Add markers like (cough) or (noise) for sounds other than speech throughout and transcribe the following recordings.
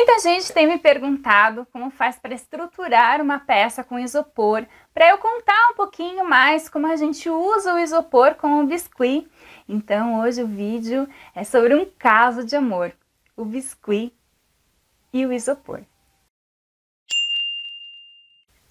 Muita gente tem me perguntado como faz para estruturar uma peça com isopor, para eu contar um pouquinho mais como a gente usa o isopor com o biscuit. Então hoje o vídeo é sobre um caso de amor, o biscuit e o isopor.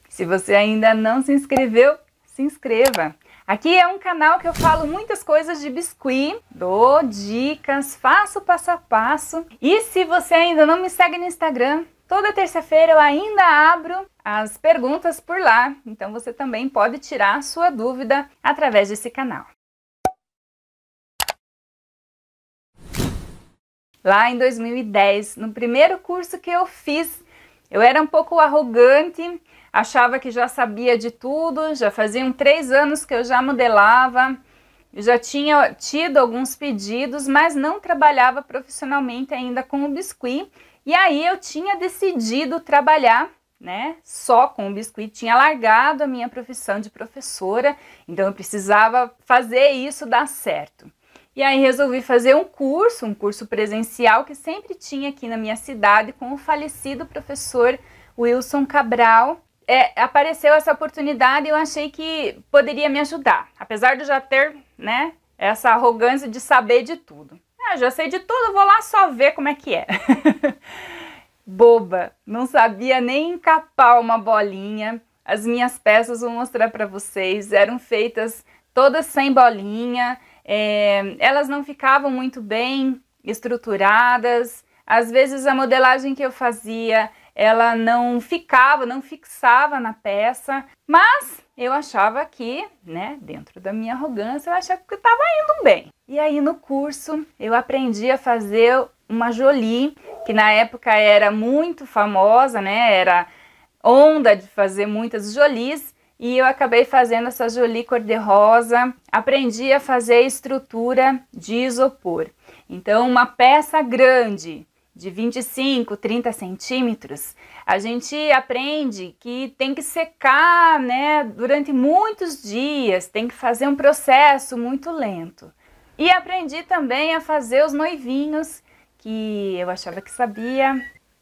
Se você ainda não se inscreveu, se inscreva. Aqui é um canal que eu falo muitas coisas de biscuit, dou dicas, faço passo a passo. E se você ainda não me segue no Instagram, toda terça-feira eu ainda abro as perguntas por lá, então você também pode tirar sua dúvida através desse canal. Lá em 2010, no primeiro curso que eu fiz eu era um pouco arrogante, achava que já sabia de tudo, já faziam três anos que eu já modelava, eu já tinha tido alguns pedidos, mas não trabalhava profissionalmente ainda com o biscuit. E aí eu tinha decidido trabalhar né? Só com o biscuit. Tinha largado a minha profissão de professora, então eu precisava fazer isso dar certo. E aí resolvi fazer um curso, um curso presencial que sempre tinha aqui na minha cidade com o falecido professor Wilson Cabral. É, apareceu essa oportunidade e eu achei que poderia me ajudar, apesar de eu já ter, né, essa arrogância de saber de tudo. Ah, já sei de tudo, vou lá só ver como é que é. (laughs) Boba, não sabia nem encapar uma bolinha. As minhas peças vou mostrar para vocês, eram feitas todas sem bolinha, é, elas não ficavam muito bem estruturadas. Às vezes a modelagem que eu fazia, ela não ficava, não fixava na peça, mas eu achava que, né, dentro da minha arrogância, eu achava que estava indo bem. E aí no curso eu aprendi a fazer uma jolie, que na época era muito famosa, né, era onda de fazer muitas jolies, e eu acabei fazendo essa jolie cor-de-rosa. Aprendi a fazer estrutura de isopor. Então, uma peça grande, de 25, 30 centímetros, a gente aprende que tem que secar né, durante muitos dias, tem que fazer um processo muito lento. E aprendi também a fazer os noivinhos, que eu achava que sabia,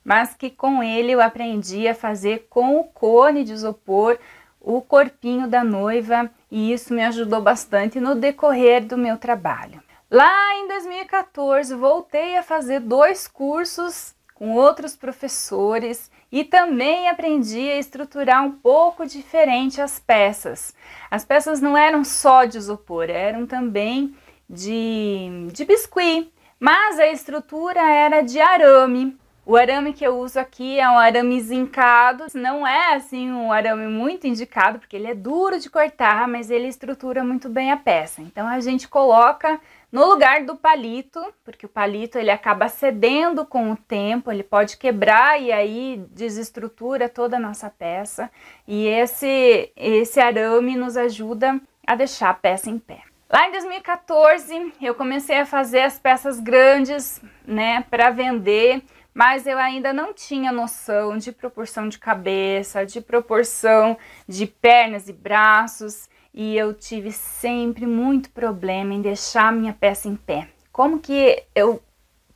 mas que com ele eu aprendi a fazer com o cone de isopor o corpinho da noiva e isso me ajudou bastante no decorrer do meu trabalho. Lá em 2014, voltei a fazer dois cursos com outros professores e também aprendi a estruturar um pouco diferente as peças. As peças não eram só de isopor, eram também de, de biscuit, mas a estrutura era de arame. O arame que eu uso aqui é um arame zincado, não é assim um arame muito indicado, porque ele é duro de cortar, mas ele estrutura muito bem a peça. Então a gente coloca no lugar do palito, porque o palito ele acaba cedendo com o tempo, ele pode quebrar e aí desestrutura toda a nossa peça. E esse, esse arame nos ajuda a deixar a peça em pé. Lá em 2014, eu comecei a fazer as peças grandes, né, para vender mas eu ainda não tinha noção de proporção de cabeça, de proporção de pernas e braços, e eu tive sempre muito problema em deixar minha peça em pé. Como que eu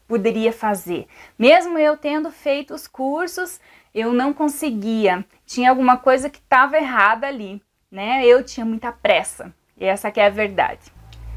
poderia fazer? Mesmo eu tendo feito os cursos, eu não conseguia. Tinha alguma coisa que estava errada ali, né? Eu tinha muita pressa. E essa que é a verdade.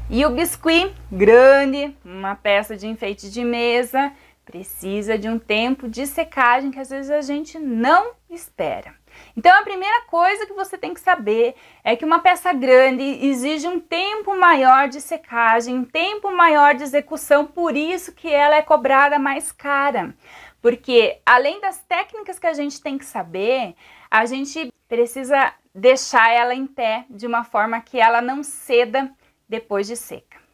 E o biscuit grande, uma peça de enfeite de mesa, precisa de um tempo de secagem que às vezes a gente não espera. Então a primeira coisa que você tem que saber é que uma peça grande exige um tempo maior de secagem, um tempo maior de execução, por isso que ela é cobrada mais cara. Porque além das técnicas que a gente tem que saber, a gente precisa deixar ela em pé de uma forma que ela não ceda depois de seca.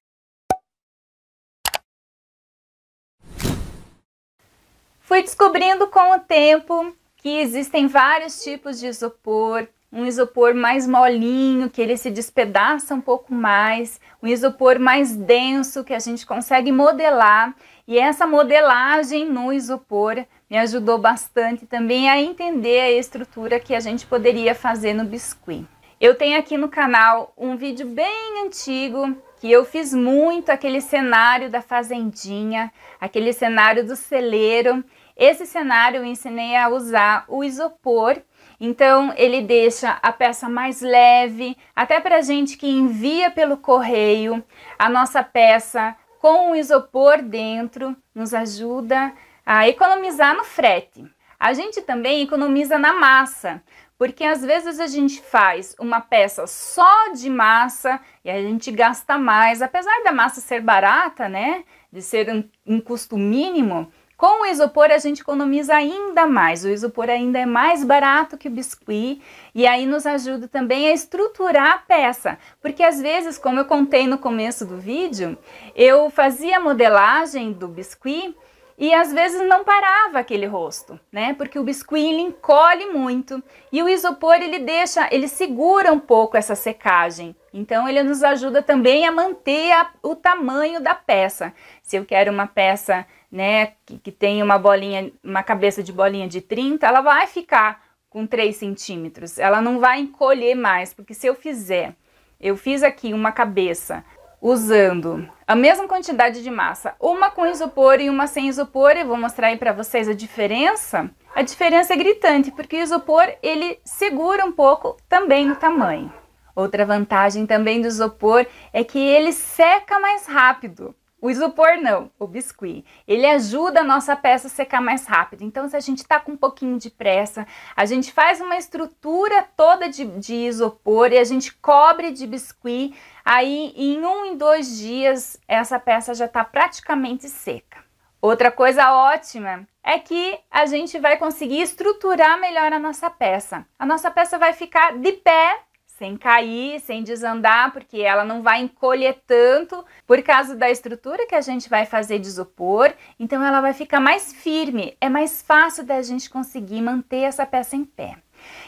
Fui descobrindo com o tempo que existem vários tipos de isopor, um isopor mais molinho, que ele se despedaça um pouco mais, um isopor mais denso que a gente consegue modelar. E essa modelagem no isopor me ajudou bastante também a entender a estrutura que a gente poderia fazer no biscuit. Eu tenho aqui no canal um vídeo bem antigo que eu fiz muito aquele cenário da fazendinha, aquele cenário do celeiro, esse cenário eu ensinei a usar o isopor, então ele deixa a peça mais leve, até para gente que envia pelo correio a nossa peça com o isopor dentro, nos ajuda a economizar no frete. A gente também economiza na massa, porque às vezes a gente faz uma peça só de massa e a gente gasta mais, apesar da massa ser barata, né? De ser um, um custo mínimo, com o isopor a gente economiza ainda mais. O isopor ainda é mais barato que o biscuit e aí nos ajuda também a estruturar a peça, porque às vezes, como eu contei no começo do vídeo, eu fazia modelagem do biscuit e às vezes não parava aquele rosto, né? Porque o biscuit ele encolhe muito e o isopor ele deixa, ele segura um pouco essa secagem. Então ele nos ajuda também a manter a, o tamanho da peça. Se eu quero uma peça, né, que, que tem uma bolinha, uma cabeça de bolinha de 30, ela vai ficar com 3 centímetros. Ela não vai encolher mais, porque se eu fizer, eu fiz aqui uma cabeça usando a mesma quantidade de massa, uma com isopor e uma sem isopor, e vou mostrar aí para vocês a diferença. A diferença é gritante, porque o isopor ele segura um pouco também no tamanho. Outra vantagem também do isopor é que ele seca mais rápido. O isopor não, o biscuit. Ele ajuda a nossa peça a secar mais rápido. Então, se a gente está com um pouquinho de pressa, a gente faz uma estrutura toda de, de isopor e a gente cobre de biscuit. Aí, em um, em dois dias, essa peça já está praticamente seca. Outra coisa ótima é que a gente vai conseguir estruturar melhor a nossa peça. A nossa peça vai ficar de pé sem cair, sem desandar, porque ela não vai encolher tanto por causa da estrutura que a gente vai fazer de isopor, então ela vai ficar mais firme, é mais fácil da gente conseguir manter essa peça em pé.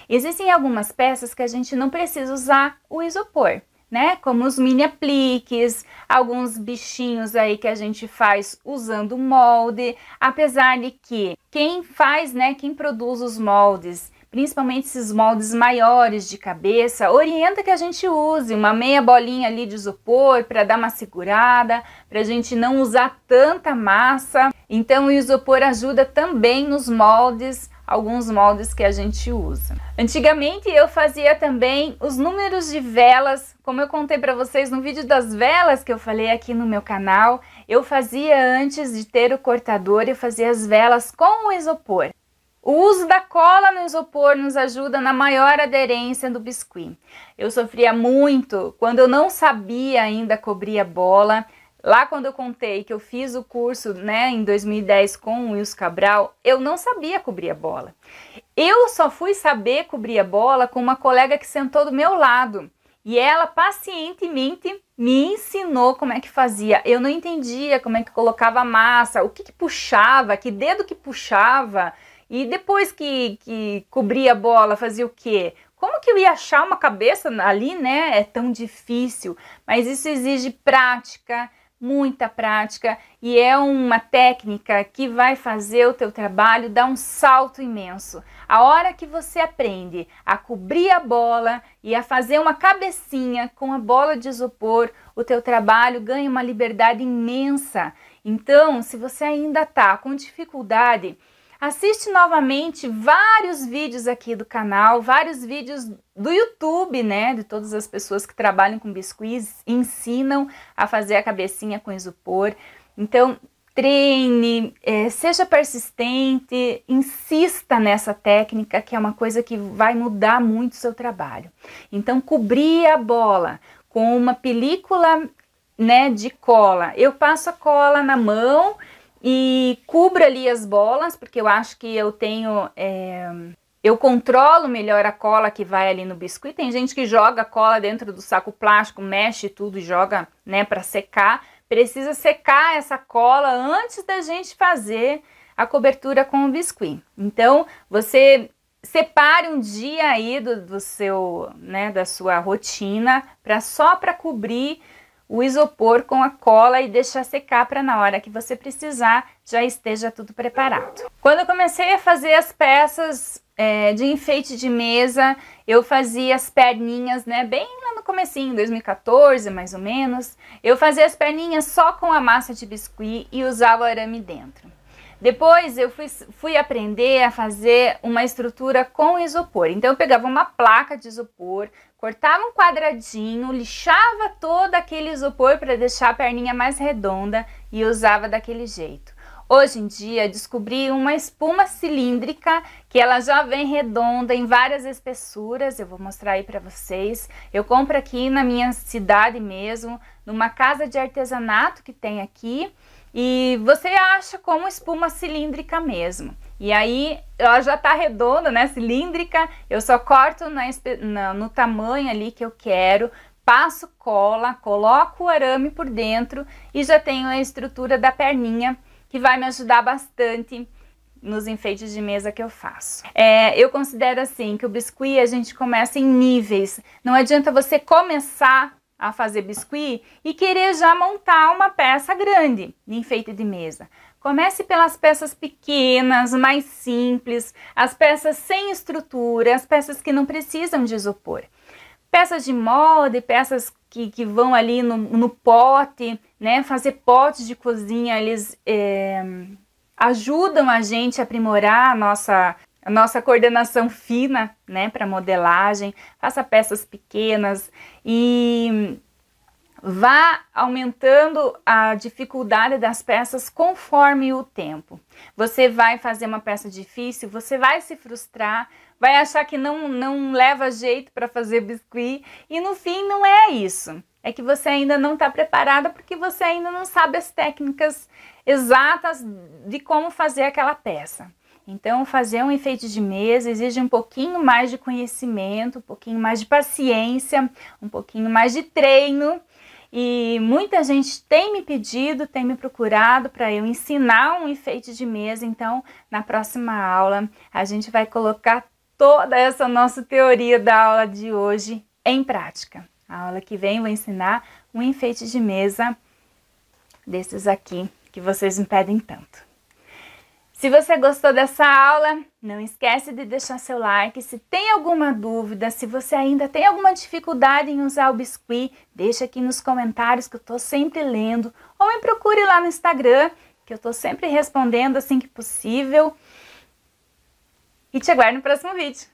Existem algumas peças que a gente não precisa usar o isopor, né? Como os mini apliques, alguns bichinhos aí que a gente faz usando molde, apesar de que quem faz, né, quem produz os moldes principalmente esses moldes maiores de cabeça, orienta que a gente use uma meia bolinha ali de isopor para dar uma segurada, para a gente não usar tanta massa. Então o isopor ajuda também nos moldes, alguns moldes que a gente usa. Antigamente eu fazia também os números de velas, como eu contei para vocês no vídeo das velas que eu falei aqui no meu canal, eu fazia antes de ter o cortador, eu fazia as velas com o isopor. O uso da cola no isopor nos ajuda na maior aderência do biscuit. Eu sofria muito quando eu não sabia ainda cobrir a bola. Lá quando eu contei que eu fiz o curso, né, em 2010 com o Wilson Cabral, eu não sabia cobrir a bola. Eu só fui saber cobrir a bola com uma colega que sentou do meu lado e ela pacientemente me ensinou como é que fazia. Eu não entendia como é que colocava a massa, o que, que puxava, que dedo que puxava e depois que, que cobria a bola, fazia o quê? Como que eu ia achar uma cabeça ali, né? É tão difícil, mas isso exige prática, muita prática e é uma técnica que vai fazer o teu trabalho dar um salto imenso. A hora que você aprende a cobrir a bola e a fazer uma cabecinha com a bola de isopor, o teu trabalho ganha uma liberdade imensa. Então, se você ainda tá com dificuldade, assiste novamente vários vídeos aqui do canal, vários vídeos do YouTube, né? De todas as pessoas que trabalham com biscuits, ensinam a fazer a cabecinha com isopor. Então, treine, é, seja persistente, insista nessa técnica, que é uma coisa que vai mudar muito o seu trabalho. Então, cobrir a bola com uma película né, de cola. Eu passo a cola na mão e cubro ali as bolas, porque eu acho que eu tenho. É, eu controlo melhor a cola que vai ali no biscuit. Tem gente que joga a cola dentro do saco plástico, mexe tudo e joga, né, para secar. Precisa secar essa cola antes da gente fazer a cobertura com o biscuit. Então, você separe um dia aí do, do seu, né, da sua rotina para só para cobrir o isopor com a cola e deixar secar para na hora que você precisar já esteja tudo preparado. Quando eu comecei a fazer as peças é, de enfeite de mesa, eu fazia as perninhas, né, bem lá no comecinho, 2014 mais ou menos, eu fazia as perninhas só com a massa de biscuit e usava o arame dentro. Depois eu fui, fui, aprender a fazer uma estrutura com isopor. Então eu pegava uma placa de isopor, cortava um quadradinho, lixava todo aquele isopor para deixar a perninha mais redonda e usava daquele jeito. Hoje em dia, descobri uma espuma cilíndrica que ela já vem redonda em várias espessuras, eu vou mostrar aí para vocês. Eu compro aqui na minha cidade mesmo, numa casa de artesanato que tem aqui, e você acha como espuma cilíndrica mesmo. E aí ela já tá redonda, né? Cilíndrica. Eu só corto na, na, no tamanho ali que eu quero, passo cola, coloco o arame por dentro e já tenho a estrutura da perninha que vai me ajudar bastante nos enfeites de mesa que eu faço. É, eu considero assim que o biscuit a gente começa em níveis. Não adianta você começar a fazer biscuit e querer já montar uma peça grande de enfeite de mesa. Comece pelas peças pequenas, mais simples, as peças sem estrutura, as peças que não precisam de isopor. Peças de molde, peças que, que vão ali no, no pote, né? Fazer potes de cozinha, eles é, ajudam a gente a aprimorar a nossa, a nossa coordenação fina, né? Para modelagem. Faça peças pequenas e vá aumentando a dificuldade das peças conforme o tempo. Você vai fazer uma peça difícil, você vai se frustrar, vai achar que não, não leva jeito para fazer biscuit e no fim não é isso. É que você ainda não está preparada porque você ainda não sabe as técnicas exatas de como fazer aquela peça. Então, fazer um enfeite de mesa exige um pouquinho mais de conhecimento, um pouquinho mais de paciência, um pouquinho mais de treino e muita gente tem me pedido, tem me procurado para eu ensinar um enfeite de mesa. Então, na próxima aula, a gente vai colocar toda essa nossa teoria da aula de hoje em prática. A aula que vem vou ensinar um enfeite de mesa desses aqui que vocês me pedem tanto. Se você gostou dessa aula, não esquece de deixar seu like. Se tem alguma dúvida, se você ainda tem alguma dificuldade em usar o biscuit, deixa aqui nos comentários que eu estou sempre lendo. Ou me procure lá no Instagram, que eu estou sempre respondendo assim que possível. E te aguardo no próximo vídeo.